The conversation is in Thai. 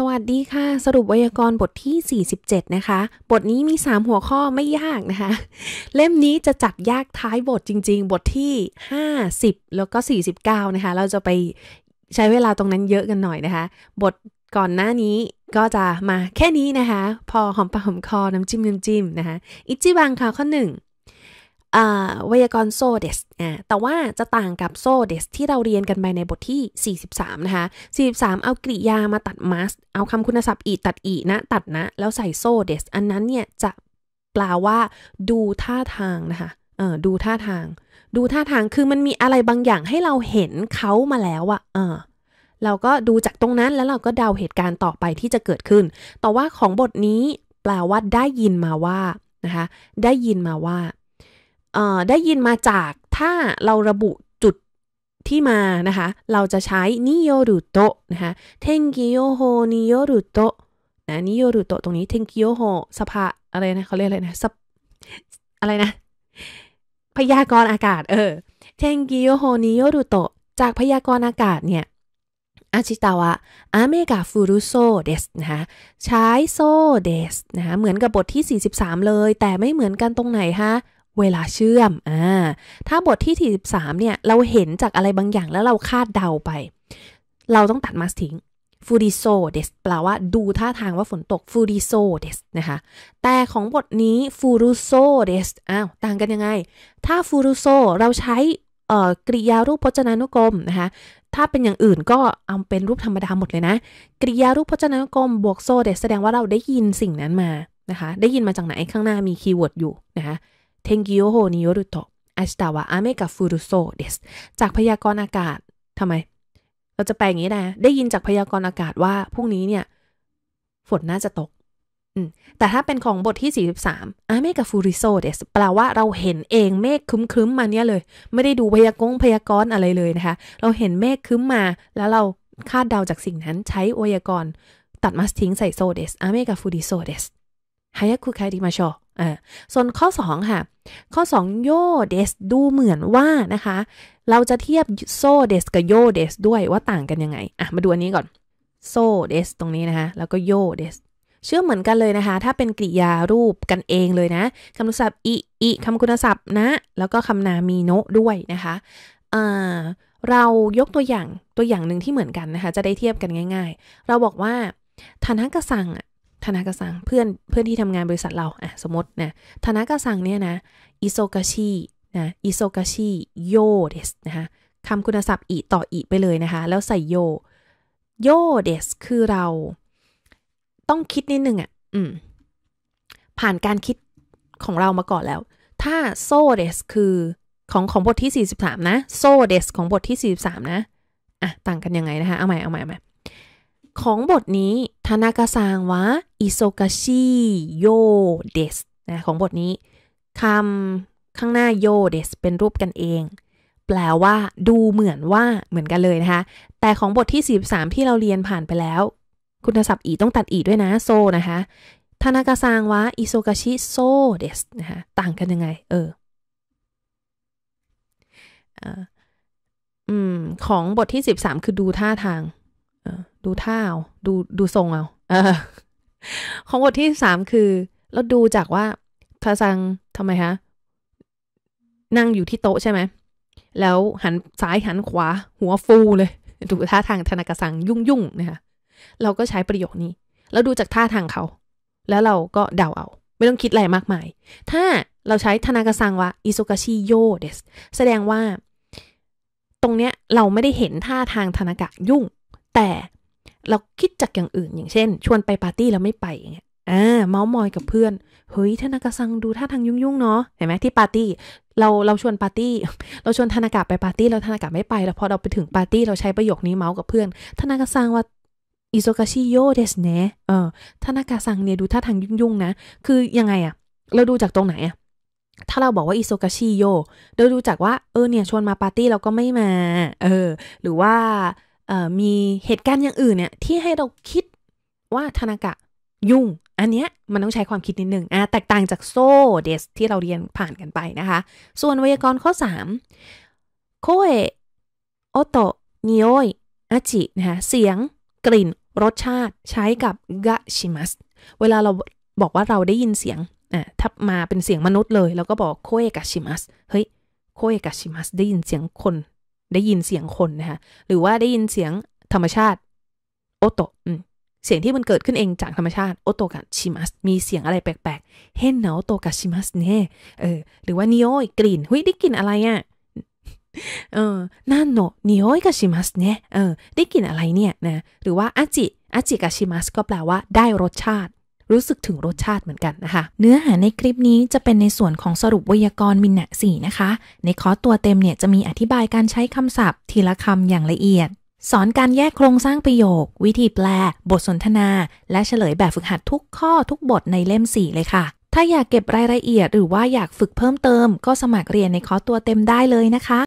สวัสดีค่ะ สรุปไวยากรณ์บทที่ 47 นะคะ บทนี้มี 3 หัวข้อไม่ยากนะคะ เล่มนี้จะจับยากท้ายบทจริงๆ บทที่ 50 แล้วก็ 49 นะคะ เราจะไปใช้เวลาตรงนั้นเยอะกันหน่อยนะคะ บทก่อนหน้านี้ก็จะมาแค่นี้นะคะ พอหอมปากหอมคอน้ำจิ้มน้ำจิ้มนะคะอิจิบังค่ะ ข้อ 1ไวยากรณ์โซเดสแต่ว่าจะต่างกับโซเดสที่เราเรียนกันไปในบทที่ 43นะคะ43เอากริยามาตัดมัสเอาคำคุณศัพท์อีตัดอีนะตัดนะ แล้วใส่โซเดส อันนั้นเนี่ยจะแปลว่า ดูท่าทางนะคะเออดูท่าทาง ดูท่าทาง คือมันมีอะไรบางอย่างให้เราเห็นเขามาแล้วอะเออเราก็ดูจากตรงนั้นแล้วเราก็เดาเหตุการณ์ต่อไปที่จะเกิดขึ้น แต่ว่าของบทนี้แปลว่าได้ยินมาว่านะคะได้ยินมาว่าได้ยินมาจากถ้าเราระบุจุดที่มานะคะ เราจะใช้นิโยรุโตะนะคะ เทงกิโยโฮนิโยรุโตะนะนิโยรุโตะตรงนี้เทงกิโยโฮสภา อะไรนะ เขาเรียกอะไรนะสอะไรนะ พยากรณ์อากาศ เออเทงกิโยโฮนิโยรุโตะจากพยากรณ์อากาศเนี่ยอาชิตาวะอาเมกาฟูรุโซเดสนะคะ ใช้โซเดสนะคะเหมือนกับบทที่ 43 เลย แต่ไม่เหมือนกันตรงไหนฮะเวลาเชื่อม อ่า ถ้าบทที่43เนี่ย เราเห็นจากอะไรบางอย่างแล้วเราคาดเดาไป เราต้องตัดมาสทิ้งฟูดิโซเดสแปลว่าดูท่าทางว่าฝนตกฟูดิโซเดสนะคะ แต่ของบทนี้ฟูรุโซเดสอ้าวต่างกันยังไง ถ้าฟูรุโซเราใช้กริยารูปพจนานุกรมนะคะ ถ้าเป็นอย่างอื่นก็เอาเป็นรูปธรรมดาหมดเลยนะ กริยารูปพจนานุกรมบวกโซเดสแสดงว่าเราได้ยินสิ่งนั้นมา นะคะ ได้ยินมาจากไหนข้างหน้ามีคีย์เวิร์ดอยู่นะคะ天気予報によると明日は雨が降るそうですจากพยากรณ์อากาศ ทำไม เราจะแปลงี้นะ ได้ยินจากพยากรณ์อากาศว่าพรุ่งนี้เนี่ย ฝนน่าจะตกแต่ถ้าเป็นของบทที่ 43อาเมกะฟูริโซเดสแปลว่าเราเห็นเองเมฆคลึ้มๆ มาเนี่ยเลย ไม่ได้ดูพยากงพยากรณ์อะไรเลยนะคะ เราเห็นเมฆคลึ้มมา แล้วเราคาดเดาจากสิ่งนั้นใช้อวยากรณ์ตัดมาสทิ้งใส่โซเดสอาเมกะฟูริโซเดสฮายาคุคาดิมาโชอ่าส่วนข้อ 2 ค่ะ ข้อ2โยเดสดูเหมือนว่านะคะ เราจะเทียบโซเดสกับโยเดสด้วยว่าต่างกันยังไง อ่ะ มาดูอันนี้ก่อน โซเดสตรงนี้นะคะ แล้วก็โยเดส เชื่อเหมือนกันเลยนะคะ ถ้าเป็นกริยารูปกันเองเลยนะ คำศัพท์อิอิคำคุณศัพท์นะ แล้วก็คำนามีโนด้วยนะคะ อ่า เรายกตัวอย่างตัวอย่างหนึ่งที่เหมือนกันนะคะ จะได้เทียบกันง่าย ๆ เราบอกว่าทานะกะสังธนากสังเพื่อนเพื่อนที่ทำงานบริษัทเราอ่ะสมมตินะธนากสังเนี่ยนะ อิโซกาชินะอิโซกาชิโยเดสนะคะคำคุณศัพท์อีต่ออีไปเลยนะคะ แล้วใส่โย โยเดสคือเราต้องคิดนิดนึงอะ่ะอืมผ่านการคิดของเรามาก่อนแล้ว ถ้าโซเดสคือของของบทที่ 43นะโซเดสของบทที่43นะอ่ะต่างกันยังไงนะคะเอาใหม่เอาใหม่เอาใหม่ของบทนี้ทานากาซังวะอิโซกาชิโยเดสนะของบทนี้คำข้างหน้าโยเดสเป็นรูปกันเอง แปลว่าดูเหมือนว่าเหมือนกันเลยนะคะแต่ของบทที่1 3ที่เราเรียนผ่านไปแล้ว คุณศัพท์อีต้องตัดอีด้วยนะโซนะคะทานากาซังวะอิโซกาชิโซเดสนะคะต่างกันยังไงเอออืมของบทที่ 13 คือดูท่าทางดูท่าดูดูทรงเอาออของบทที่สามคือ เราดูจากว่าทาซังทำไมคะนั่งอยู่ที่โต๊ะใช่ไหมแล้วหันซ้ายหันขวาหัวฟูเลย ดูท่าทางธนากสังยุ่งยุ่งนะคะเราก็ใช้ประโยคนี้แล้วดูจากท่าทางเขา แล้วเราก็เดาเอา ไม่ต้องคิดอะไรมากมายถ้าเราใช้ธนากสังว่าอิโซกาชิโยเดสแสดงว่าตรงเนี้ยเราไม่ได้เห็นท่าทางธนากะยุ่ง แต่เราคิดจากอย่างอื่น อย่างเช่น ชวนไปปาร์ตี้แล้วไม่ไปอย่างเงี้ยอ่เมาส์มอยกับเพื่อน เฮ้ยธนากะซังดูท่าทางยุ่งๆเนาะเห็นไหมที่ปาร์ตี้เราเราชวนปาร์ตี้ เราชวนธนากะไปปาร์ตี้เราธนากะไม่ไป แล้วพอเราไปถึงปาร์ตี้เราใช้ประโยคนี้เมาส์กับเพื่อนธนากะซังว่าอิโซกาชิโยเดสเนะเออธนากะซังเนี่ยดูท่าทางยุ่งๆนะคือยังไงอะเราดูจากตรงไหนอะถ้าเราบอกว่าอิโซกาชิโยเราดูจากว่า เออเนี่ย ชวนมาปาร์ตี้เราก็ไม่มา เออ หรือว่ามีเหตุการณ์อย่างอื่นเนี่ยที่ให้เราคิดว่าธนากะ ยุ่ง อันเนี้ยมันต้องใช้ความคิดนิดนึงอ่ะแตกต่างจากโซเดสที่เราเรียนผ่านกันไปนะคะ ส่วนไวยากรณ์ข้อ3โคเอโอโตนิโอยอาจินะคะเสียงกลิ่น รสชาติใช้กับกะชิมัสเวลาเราบอกว่าเราได้ยินเสียงอ่ะถ้ามาเป็นเสียงมนุษย์เลยเราก็บอกโคเอกะชิมัสเฮ้ยโคเอกะชิมัสได้ยินเสียงคนได้ยินเสียงคนนะคะหรือว่าได้ยินเสียงธรรมชาติโอโตะเสียงที่มันเกิดขึ้นเองจากธรรมชาติโอโตกะชิมัสมีเสียงอะไรแปลกๆ เฮนเนาโตกะชิมัสเนี่ยเออ หรือว่านิโอยกลิ่นหุยได้กลิ่นอะไรอ่ะเออ นั่นโนนิโอยกะชิมัสเนี่ยเออได้กลิ่นอะไรเนี่ย นะ หรือว่าอาจิ อาจิกะชิมัสก็แปลว่าได้รสชาติรู้สึกถึงรสชาติเหมือนกันนะคะ เนื้อหาในคลิปนี้จะเป็นในส่วนของสรุปไวยากรณ์มินนะ่นะคะในคอร์สตัวเต็มเนี่ย จะมีอธิบายการใช้คำศัพท์ทีละคำอย่างละเอียด สอนการแยกโครงสร้างประโยค วิธีแปล บทสนทนา และเฉลยแบบฝึกหัดทุกข้อทุกบทในเล่ม 4 เลยค่ะ ถ้าอยากเก็บรายละเอียด หรือว่าอยากฝึกเพิ่มเติม ก็สมัครเรียนในคอร์สตัวเต็มได้เลยนะคะ